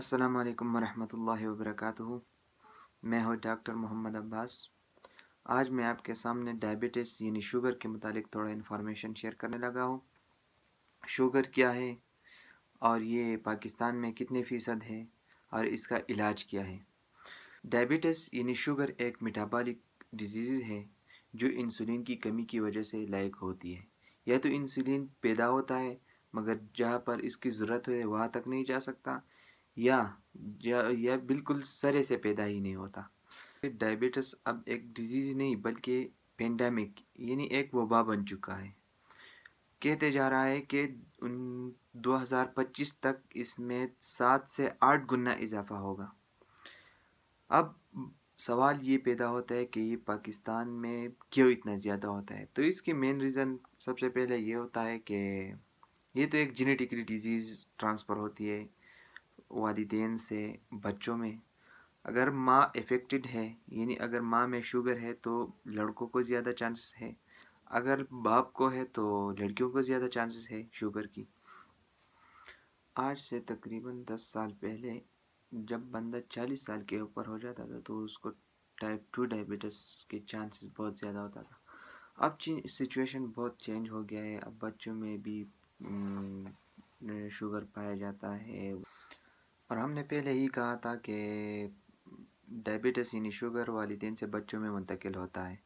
अस्सलाम वालेकुम वरहमतुल्लाहि वबरकातुहू मैं हूँ डॉक्टर मोहम्मद अब्बास आज मैं आपके सामने डायबिटीज़ यानी शुगर के मुतालिक थोड़ा इंफॉर्मेशन शेयर करने लगा हूँ शुगर क्या है और ये पाकिस्तान में कितने फ़ीसद है और इसका इलाज क्या है डायबिटीज़ यानी शुगर एक मेटाबॉलिक डिजीज़ है जो इंसुलिन की कमी की वजह से लायक होती है या तो इंसुलिन पैदा होता है मगर जहाँ पर इसकी ज़रूरत है वहाँ तक नहीं जा सकता या यह बिल्कुल सरे से पैदा ही नहीं होता डायबिटिस अब एक डिजीज़ नहीं बल्कि पेंडेमिक यानी एक वबा बन चुका है कहते जा रहा है कि उन 2025 तक इसमें सात से आठ गुना इजाफा होगा अब सवाल ये पैदा होता है कि ये पाकिस्तान में क्यों इतना ज़्यादा होता है तो इसकी मेन रीज़न सबसे पहले ये होता है कि ये तो एक जेनेटिकली डिजीज़ ट्रांसफ़र होती है वालदेन से बच्चों में अगर माँ एफेक्टेड है यानी अगर माँ में शुगर है तो लड़कों को ज़्यादा चांसेस है अगर बाप को है तो लड़कियों को ज़्यादा चांसेस है शुगर की आज से तकरीबन दस साल पहले जब बंदा चालीस साल के ऊपर हो जाता था तो उसको टाइप टू डायबिटीज़ के चांसेस बहुत ज़्यादा होता था अब सिचुएशन बहुत चेंज हो गया है अब बच्चों में भी शुगर पाया जाता है और हमने पहले ही कहा था कि डायबिटिस यानी शुगर वालदेन से बच्चों में मुंतकिल होता है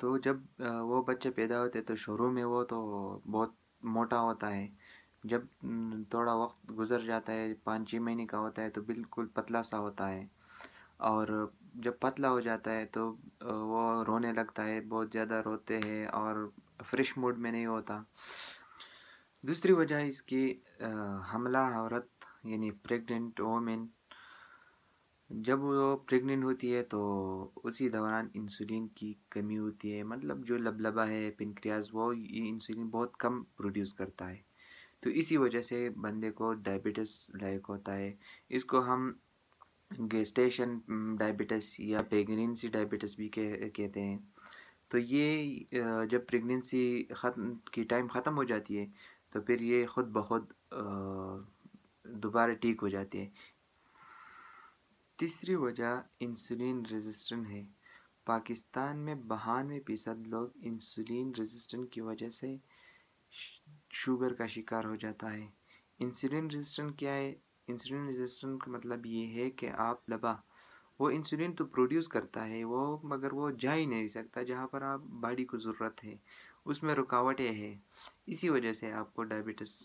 तो जब वो बच्चे पैदा होते तो शुरू में वो तो बहुत मोटा होता है जब थोड़ा वक्त गुजर जाता है पाँच छः महीने का होता है तो बिल्कुल पतला सा होता है और जब पतला हो जाता है तो वो रोने लगता है बहुत ज़्यादा रोते हैं और फ्रेश मूड में नहीं होता दूसरी वजह इसकी हमला औरत यानी प्रेग्नेंट वोमेन जब वो प्रेग्नेंट होती है तो उसी दौरान इंसुलिन की कमी होती है मतलब जो लबलबा है पिनक्रियाज वो ये इंसुलिन बहुत कम प्रोड्यूस करता है तो इसी वजह से बंदे को डायबिटिस लाइक होता है इसको हम गेस्टेशन डायबिटस या प्रेगनेंसी डायबिटस भी कह कहते हैं तो ये जब प्रेगनेंसी ख़त्म की टाइम ख़त्म हो जाती है तो फिर ये ख़ुद बहुत दोबारा ठीक हो जाती है तीसरी वजह इंसुलिन रेजिस्टेंट है पाकिस्तान में बहानवे फीसद लोग इंसुलिन रेजिस्टेंट की वजह से शुगर का शिकार हो जाता है इंसुलिन रेजिस्टेंट क्या है इंसुलिन रेजिस्टेंट का मतलब ये है कि आप लबा वो इंसुलिन तो प्रोड्यूस करता है वो मगर वो जा ही नहीं सकता जहाँ पर आप बॉडी को ज़रूरत है उसमें रुकावटें हैं इसी वजह से आपको डायबिटिस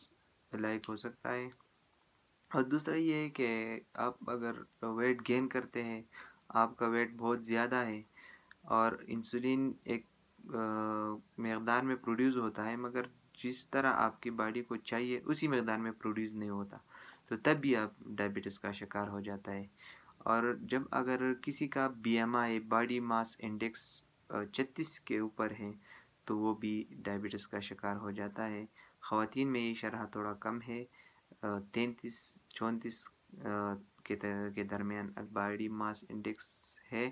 लाइक हो सकता है और दूसरा ये है कि आप अगर वेट गेन करते हैं आपका वेट बहुत ज़्यादा है और इंसुलिन एक मकदार में प्रोड्यूस होता है मगर जिस तरह आपकी बॉडी को चाहिए उसी मकदार में प्रोड्यूस नहीं होता तो तब भी आप डायबिटीज़ का शिकार हो जाता है और जब अगर किसी का बीएमआई बॉडी मास इंडेक्स छत्तीस के ऊपर है तो वो भी डायबिटीज़ का शिकार हो जाता है ख़वान में ये शरह थोड़ा कम है तैंतीस चौंतीस के के दरमियान बॉडी मास इंडेक्स है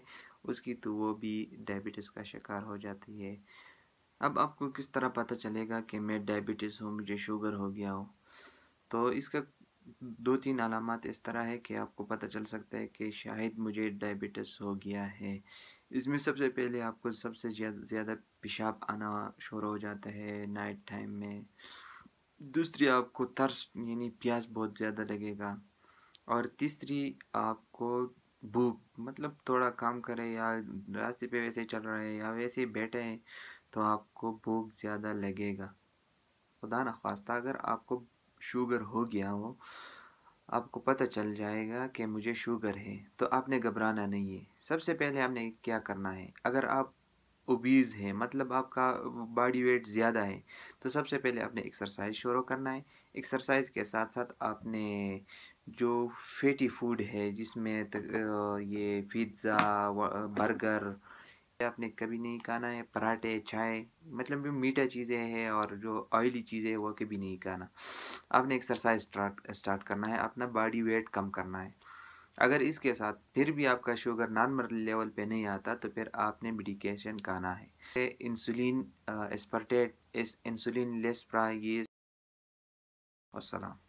उसकी तो वो भी डायबिटीज़ का शिकार हो जाती है अब आपको किस तरह पता चलेगा कि मैं डायबिटीज़ हूँ मुझे शुगर हो गया हो तो इसका दो तीन अलामत इस तरह है कि आपको पता चल सकता है कि शायद मुझे डायबिटीज़ हो गया है इसमें सबसे पहले आपको सबसे ज़्यादा पेशाब आना शुरू हो जाता है नाइट टाइम में दूसरी आपको तर्स यानी प्यास बहुत ज़्यादा लगेगा और तीसरी आपको भूख मतलब थोड़ा काम करें या रास्ते पे वैसे ही चल रहे हैं या वैसे ही बैठे हैं तो आपको भूख ज़्यादा लगेगा खुदा न खास्ता अगर आपको शुगर हो गया हो आपको पता चल जाएगा कि मुझे शुगर है तो आपने घबराना नहीं है सबसे पहले आपने क्या करना है अगर आप ओबीज़ है मतलब आपका बॉडी वेट ज़्यादा है तो सबसे पहले आपने एक्सरसाइज शुरू करना है एक्सरसाइज के साथ साथ आपने जो फैटी फूड है जिसमें ये पिज़्ज़ा बर्गर आपने कभी नहीं खाना है पराठे चाय मतलब जो मीठा चीज़ें हैं और जो ऑयली चीज़ें हैं वो कभी नहीं खाना आपने एक्सरसाइज स्टार्ट स्टार्ट करना है अपना बॉडी वेट कम करना है अगर इसके साथ फिर भी आपका शुगर नॉर्मल लेवल पे नहीं आता तो फिर आपने मेडिकेशन खाना है इंसुलिन एस्पर्टेट इस इंसुलिन लेस प्राइज असलम